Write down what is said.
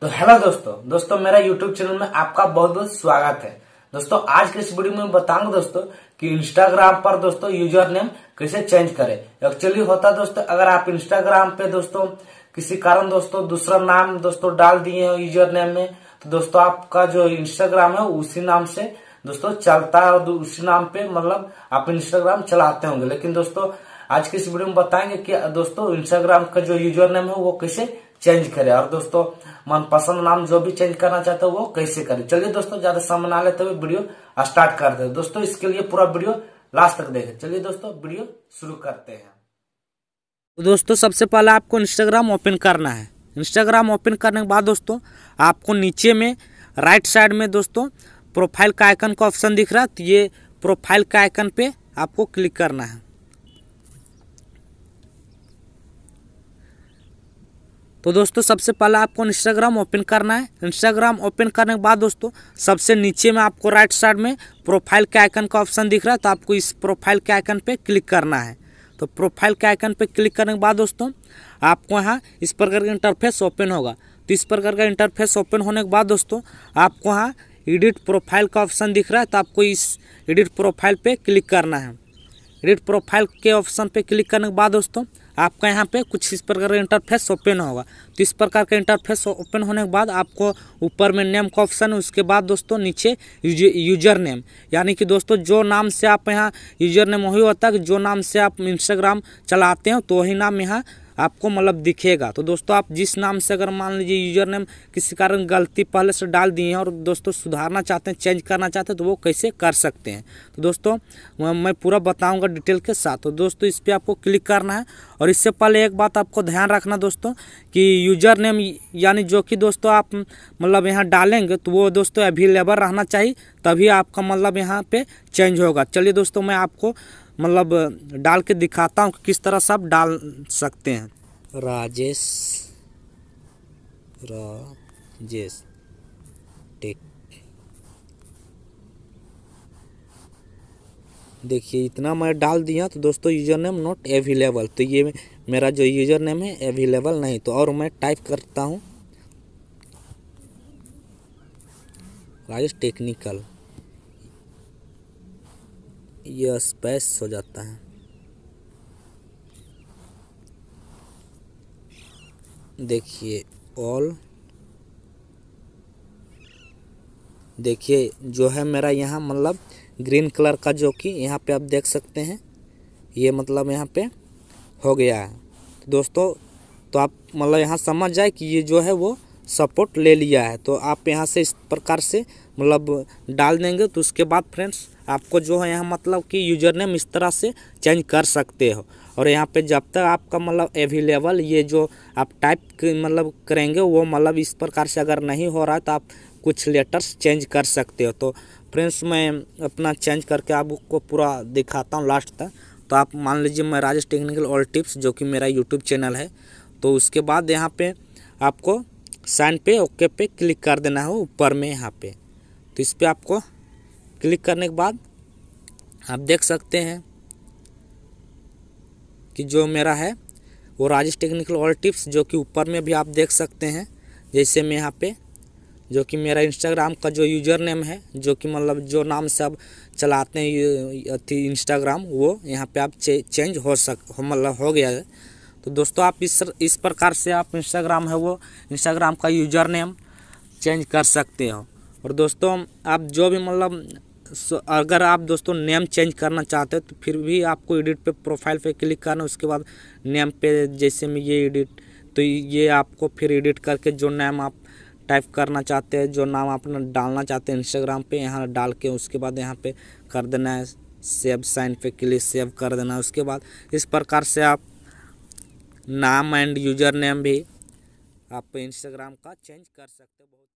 तो हेलो दोस्तों दोस्तों मेरा यूट्यूब चैनल में आपका बहुत बहुत स्वागत है दोस्तों आज के इस वीडियो में बताऊंगा दोस्तों कि इंस्टाग्राम पर दोस्तों यूजर नेम कैसे चेंज करें एक्चुअली होता दोस्तों अगर आप इंस्टाग्राम पे दोस्तों किसी कारण दोस्तों दूसरा नाम दोस्तों डाल दिए हो यूजर नेम में तो दोस्तों आपका जो इंस्टाग्राम है उसी नाम से दोस्तों चलता है और उसी नाम पे मतलब आप इंस्टाग्राम चलाते होंगे लेकिन दोस्तों आज के इस वीडियो में बताएंगे कि दोस्तों इंस्टाग्राम का जो यूजर नेम है वो कैसे चेंज करें और दोस्तों मनपसंद नाम जो भी चेंज करना चाहते हो वो कैसे करें चलिए दोस्तों ज्यादा समय ना लेते हुए वीडियो स्टार्ट करते हैं दोस्तों इसके लिए पूरा वीडियो लास्ट तक देखे चलिए दोस्तों वीडियो शुरू करते हैं तो दोस्तों सबसे पहले आपको इंस्टाग्राम ओपन करना है इंस्टाग्राम ओपन करने के बाद दोस्तों आपको नीचे में राइट साइड में दोस्तों प्रोफाइल का आइकन का ऑप्शन दिख रहा है तो ये प्रोफाइल का आइकन पे आपको क्लिक करना है तो दोस्तों सबसे पहले आपको इंस्टाग्राम ओपन करना है इंस्टाग्राम ओपन करने के बाद दोस्तों सबसे नीचे में आपको राइट साइड में प्रोफाइल के आइकन का ऑप्शन दिख रहा है तो आपको इस प्रोफाइल के आइकन पे क्लिक करना है तो प्रोफाइल के आइकन पे क्लिक करने के बाद दोस्तों आपको यहाँ इस प्रकार का इंटरफेस ओपन होगा तो इस प्रकार का इंटरफेस ओपन होने के बाद दोस्तों आपको यहाँ एडिट प्रोफाइल का ऑप्शन दिख रहा है तो आपको इस एडिट प्रोफाइल पर क्लिक करना है रेड प्रोफाइल के ऑप्शन पे क्लिक करने के बाद दोस्तों आपका यहाँ पे कुछ इस प्रकार का इंटरफेस ओपन होगा तो इस प्रकार का इंटरफेस ओपन होने के बाद आपको ऊपर में नेम का ऑप्शन है उसके बाद दोस्तों नीचे यूजर नेम यानी कि दोस्तों जो नाम से आप यहाँ यूजर नेम वही होता है कि जो नाम से आप इंस्टाग्राम चलाते हो तो वही नाम यहाँ आपको मतलब दिखेगा तो दोस्तों आप जिस नाम से अगर मान लीजिए यूजर नेम किसी कारण गलती पहले से डाल दिए हैं और दोस्तों सुधारना चाहते हैं चेंज करना चाहते हैं तो वो कैसे कर सकते हैं तो दोस्तों मैं पूरा बताऊँगा डिटेल के साथ तो दोस्तों इस पर आपको क्लिक करना है और इससे पहले एक बात आपको ध्यान रखना दोस्तों कि यूजर नेम यानी जो कि दोस्तों आप मतलब यहाँ डालेंगे तो वो दोस्तों अवेलेबल रहना चाहिए तभी आपका मतलब यहाँ पे चेंज होगा चलिए दोस्तों मैं आपको मतलब डाल के दिखाता हूँ कि किस तरह से आप डाल सकते हैं राजेश राजेश टेक देखिए इतना मैं डाल दिया तो दोस्तों यूज़र नेम नॉट अवेलेबल तो ये मेरा जो यूज़र नेम है अवेलेबल नहीं तो और मैं टाइप करता हूँ राजेश टेक्निकल यह स्पेस हो जाता है देखिए ऑल देखिए जो है मेरा यहाँ मतलब ग्रीन कलर का जो कि यहाँ पे आप देख सकते हैं ये मतलब यहाँ पे हो गया है दोस्तों तो आप मतलब यहाँ समझ जाए कि ये जो है वो सपोर्ट ले लिया है तो आप यहाँ से इस प्रकार से मतलब डाल देंगे तो उसके बाद फ्रेंड्स आपको जो है यहाँ मतलब कि यूजर नेम इस तरह से चेंज कर सकते हो और यहाँ पे जब तक आपका मतलब अवेलेबल ये जो आप टाइप मतलब करेंगे वो मतलब इस प्रकार से अगर नहीं हो रहा है तो आप कुछ लेटर्स चेंज कर सकते हो तो फ्रेंड्स मैं अपना चेंज करके आपको पूरा दिखाता हूँ लास्ट तक तो आप मान लीजिए मैं राजेश टेक्निकल ऑल टिप्स जो कि मेरा यूट्यूब चैनल है तो उसके बाद यहाँ पर आपको साइन पे ओके पे क्लिक कर देना है ऊपर में यहाँ पे तो इस पर आपको क्लिक करने के बाद आप देख सकते हैं कि जो मेरा है वो राजेश टेक्निकल और टिप्स जो कि ऊपर में भी आप देख सकते हैं जैसे मैं यहाँ पे जो कि मेरा इंस्टाग्राम का जो यूजर नेम है जो कि मतलब जो नाम से आप चलाते हैं अति इंस्टाग्राम वो यहाँ पे आप चे, चेंज हो सक मतलब हो गया है तो दोस्तों आप इस इस प्रकार से आप इंस्टाग्राम है वो इंस्टाग्राम का यूज़र नेम चेंज कर सकते हो और दोस्तों आप जो भी मतलब अगर आप दोस्तों नेम चेंज करना चाहते हो तो फिर भी आपको एडिट पे प्रोफाइल पे क्लिक करना उसके बाद नेम पे जैसे में ये एडिट तो ये आपको फिर एडिट करके जो नेम आप टाइप करना चाहते हैं जो नाम आपने डालना चाहते हैं इंस्टाग्राम पे यहाँ डाल के उसके बाद यहाँ पे कर देना है सेव साइन पे क्लिक सेव कर देना है उसके बाद इस प्रकार से आप नाम एंड यूजर नेम भी आप इंस्टाग्राम का चेंज कर सकते हो